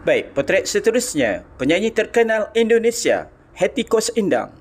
Baik, potret seterusnya, penyanyi terkenal Indonesia, Hetty Kos Indang.